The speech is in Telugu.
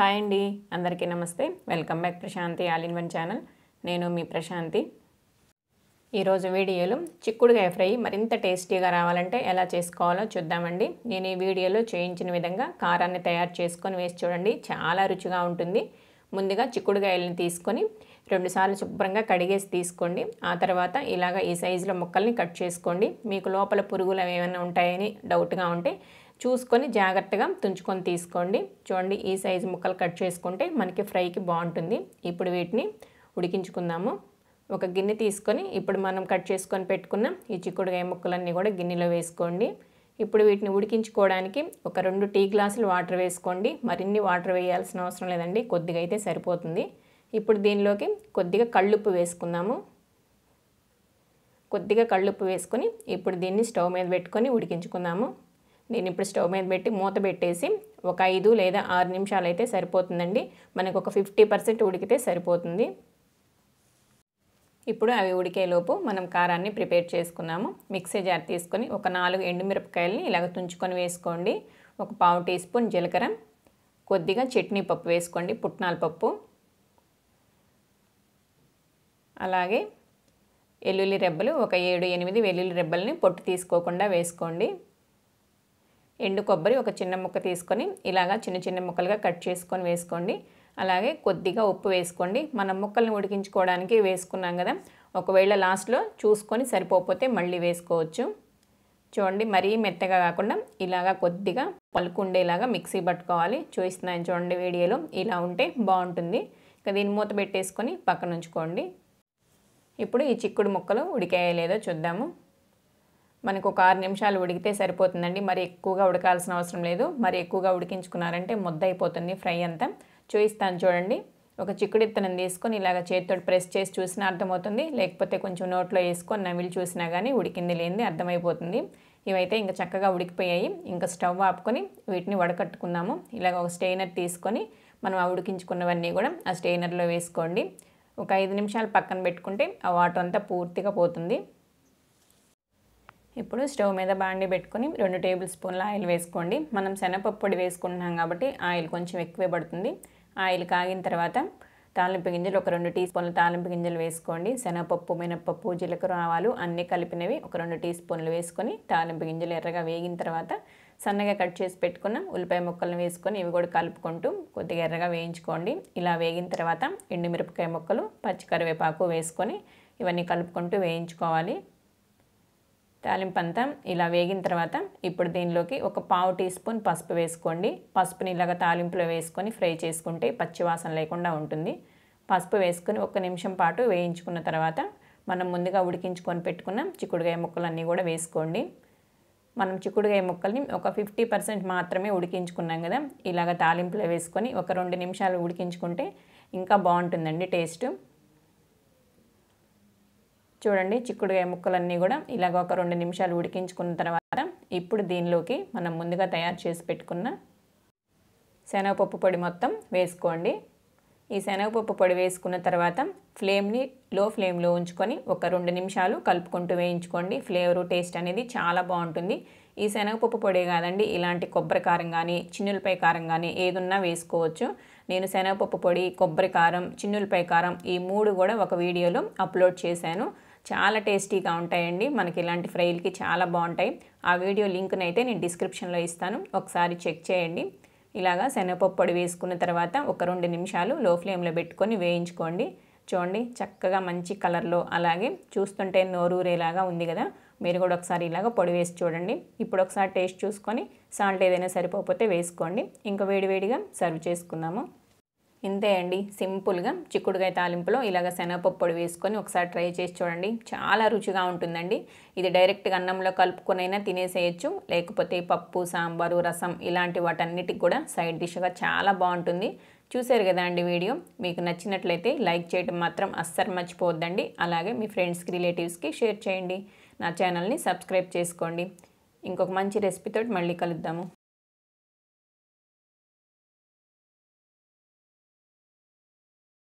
హాయ్ అండి అందరికీ నమస్తే welcome back Prashanthi all in one channel నేను మీ ప్రశాంతి ఈరోజు వీడియోలో చిక్కుడుగాయ ఫ్రై మరింత టేస్టీగా రావాలంటే ఎలా చేసుకోవాలో చూద్దామండి నేను ఈ వీడియోలో చేయించిన విధంగా కారాన్ని తయారు చేసుకొని వేసి చూడండి చాలా రుచిగా ఉంటుంది ముందుగా చిక్కుడుగాయలను తీసుకొని రెండుసార్లు శుభ్రంగా కడిగేసి తీసుకోండి ఆ తర్వాత ఇలాగ ఈ సైజులో ముక్కల్ని కట్ చేసుకోండి మీకు లోపల పురుగులు ఏమైనా ఉంటాయని డౌట్గా ఉంటే చూసుకొని జాగ్రత్తగా తుంచుకొని తీసుకోండి చూడండి ఈ సైజు ముక్కలు కట్ చేసుకుంటే మనకి ఫ్రైకి బాగుంటుంది ఇప్పుడు వీటిని ఉడికించుకుందాము ఒక గిన్నె తీసుకొని ఇప్పుడు మనం కట్ చేసుకొని పెట్టుకున్నాం ఈ చిక్కుడుకాయ ముక్కలన్నీ కూడా గిన్నెలో వేసుకోండి ఇప్పుడు వీటిని ఉడికించుకోవడానికి ఒక రెండు టీ గ్లాసులు వాటర్ వేసుకోండి మరిన్ని వాటర్ వేయాల్సిన అవసరం లేదండి కొద్దిగా అయితే సరిపోతుంది ఇప్పుడు దీనిలోకి కొద్దిగా కళ్ళుప్పు వేసుకుందాము కొద్దిగా కళ్ళుప్పు వేసుకొని ఇప్పుడు దీన్ని స్టవ్ మీద పెట్టుకొని ఉడికించుకుందాము నేను ఇప్పుడు స్టవ్ మీద పెట్టి మూత పెట్టేసి ఒక ఐదు లేదా ఆరు నిమిషాలు అయితే సరిపోతుందండి మనకు ఒక ఫిఫ్టీ పర్సెంట్ ఉడికితే సరిపోతుంది ఇప్పుడు అవి ఉడికేలోపు మనం కారాన్ని ప్రిపేర్ చేసుకున్నాము మిక్సీ జార్ తీసుకొని ఒక నాలుగు ఎండుమిరపకాయలని ఇలాగ తుంచుకొని వేసుకోండి ఒక పావు టీ స్పూన్ జీలకర్ర కొద్దిగా చట్నీ పప్పు వేసుకోండి పుట్నాల పప్పు అలాగే వెల్లుల్లి రెబ్బలు ఒక ఏడు ఎనిమిది వెల్లుల్లి రెబ్బల్ని పొట్టు తీసుకోకుండా వేసుకోండి ఎండు కొబ్బరి ఒక చిన్న ముక్క తీసుకొని ఇలాగా చిన్న చిన్న ముక్కలుగా కట్ చేసుకొని వేసుకోండి అలాగే కొద్దిగా ఉప్పు వేసుకోండి మనం ముక్కల్ని ఉడికించుకోవడానికి వేసుకున్నాం కదా ఒకవేళ లాస్ట్లో చూసుకొని సరిపోతే మళ్ళీ వేసుకోవచ్చు చూడండి మరీ మెత్తగా కాకుండా ఇలాగా కొద్దిగా పలుకుండేలాగా మిక్సీ పట్టుకోవాలి చూస్తున్నాను చూడండి వీడియోలో ఇలా ఉంటే బాగుంటుంది ఇక దీన్ని మూత పెట్టేసుకొని పక్కన ఉంచుకోండి ఇప్పుడు ఈ చిక్కుడు ముక్కలు ఉడికాయలేదో చూద్దాము మనకు ఒక ఆరు నిమిషాలు ఉడికితే సరిపోతుందండి మరి ఎక్కువగా ఉడకాల్సిన అవసరం లేదు మరి ఎక్కువగా ఉడికించుకున్నారంటే ముద్ద అయిపోతుంది ఫ్రై అంతా చూపిస్తాను చూడండి ఒక చిక్కుడిత్తనం తీసుకొని ఇలాగ చేతితో ప్రెస్ చేసి చూసినా అర్థమవుతుంది లేకపోతే కొంచెం నోట్లో వేసుకొని నమిలి చూసినా కానీ ఉడికింది లేనిది అర్థమైపోతుంది ఇవైతే ఇంకా చక్కగా ఉడికిపోయాయి ఇంకా స్టవ్ ఆపుకొని వీటిని వడకట్టుకున్నాము ఇలాగ ఒక స్టెయినర్ తీసుకొని మనం ఆ ఉడికించుకున్నవన్నీ కూడా ఆ స్టెయినర్లో వేసుకోండి ఒక ఐదు నిమిషాలు పక్కన పెట్టుకుంటే ఆ వాటర్ అంతా పూర్తిగా పోతుంది ఇప్పుడు స్టవ్ మీద బాండి పెట్టుకుని రెండు టేబుల్ స్పూన్ల ఆయిల్ వేసుకోండి మనం శనగపప్పు పొడి వేసుకుంటున్నాం కాబట్టి ఆయిల్ కొంచెం ఎక్కువే పడుతుంది ఆయిల్ కాగిన తర్వాత తాలింపు గింజలు ఒక రెండు టీ స్పూన్ల తాలింపు గింజలు వేసుకోండి శనగపప్పు మినపప్పు జీలకర్ర ఆవాలు అన్నీ కలిపినవి ఒక రెండు టీ స్పూన్లు వేసుకొని తాలింపు గింజలు ఎర్రగా వేగిన తర్వాత సన్నగా కట్ చేసి పెట్టుకున్న ఉల్లిపాయ ముక్కలను వేసుకొని ఇవి కూడా కలుపుకుంటూ కొద్దిగా ఎర్రగా వేయించుకోండి ఇలా వేగిన తర్వాత ఎండుమిరపకాయ ముక్కలు పచ్చికరివేపాకు వేసుకొని ఇవన్నీ కలుపుకుంటూ వేయించుకోవాలి తాలింపంతం ఇలా వేగిన తర్వాత ఇప్పుడు దీనిలోకి ఒక పావు టీ స్పూన్ పసుపు వేసుకోండి పసుపుని ఇలాగ తాలింపులో వేసుకొని ఫ్రై చేసుకుంటే పచ్చివాసన లేకుండా ఉంటుంది పసుపు వేసుకొని ఒక్క నిమిషం పాటు వేయించుకున్న తర్వాత మనం ముందుగా ఉడికించుకొని పెట్టుకున్న చిక్కుడుగాయ ముక్కలన్నీ కూడా వేసుకోండి మనం చిక్కుడుగాయ ముక్కల్ని ఒక ఫిఫ్టీ పర్సెంట్ మాత్రమే ఉడికించుకున్నాం కదా ఇలాగ తాలింపులో వేసుకొని ఒక రెండు నిమిషాలు ఉడికించుకుంటే ఇంకా బాగుంటుందండి టేస్ట్ చూడండి చిక్కుడుగాయ ముక్కలన్నీ కూడా ఇలాగ ఒక రెండు నిమిషాలు ఉడికించుకున్న తర్వాత ఇప్పుడు దీనిలోకి మనం ముందుగా తయారు చేసి పెట్టుకున్న శనగపప్పు పొడి మొత్తం వేసుకోండి ఈ శనగపప్పు పొడి వేసుకున్న తర్వాత ఫ్లేమ్ని లో ఫ్లేమ్లో ఉంచుకొని ఒక రెండు నిమిషాలు కలుపుకుంటూ వేయించుకోండి ఫ్లేవరు టేస్ట్ అనేది చాలా బాగుంటుంది ఈ శనగపప్పు పొడి కాదండి ఇలాంటి కొబ్బరి కారం కానీ చిన్నులపై కారం కానీ ఏదున్నా వేసుకోవచ్చు నేను శనగపప్పు పొడి కొబ్బరి కారం చిన్నులపై కారం ఈ మూడు కూడా ఒక వీడియోలో అప్లోడ్ చేశాను చాలా టేస్టీగా ఉంటాయండి మనకి ఇలాంటి ఫ్రైలకి చాలా బాగుంటాయి ఆ వీడియో లింక్ని అయితే నేను డిస్క్రిప్షన్లో ఇస్తాను ఒకసారి చెక్ చేయండి ఇలాగా శనగపప్పు పొడి వేసుకున్న తర్వాత ఒక రెండు నిమిషాలు లో ఫ్లేమ్లో పెట్టుకొని వేయించుకోండి చూడండి చక్కగా మంచి కలర్లో అలాగే చూస్తుంటే నోరూరేలాగా ఉంది కదా మీరు కూడా ఒకసారి ఇలాగ పొడి వేసి చూడండి ఇప్పుడు ఒకసారి టేస్ట్ చూసుకొని సాల్ట్ ఏదైనా సరిపోతే వేసుకోండి ఇంకా వేడివేడిగా సర్వ్ చేసుకున్నాము ఇంతే అండి సింపుల్గా చిక్కుడుకాయ తాలింపులో ఇలాగ శనగపప్పుడు వేసుకొని ఒకసారి ట్రై చేసి చూడండి చాలా రుచిగా ఉంటుందండి ఇది డైరెక్ట్గా అన్నంలో కలుపుకునైనా తినేసేయచ్చు లేకపోతే పప్పు సాంబారు రసం ఇలాంటి వాటన్నిటికి కూడా సైడ్ డిష్గా చాలా బాగుంటుంది చూశారు కదా అండి వీడియో మీకు నచ్చినట్లయితే లైక్ చేయడం మాత్రం అస్సలు మర్చిపోవద్దండి అలాగే మీ ఫ్రెండ్స్కి రిలేటివ్స్కి షేర్ చేయండి నా ఛానల్ని సబ్స్క్రైబ్ చేసుకోండి ఇంకొక మంచి రెసిపీతో మళ్ళీ కలుద్దాము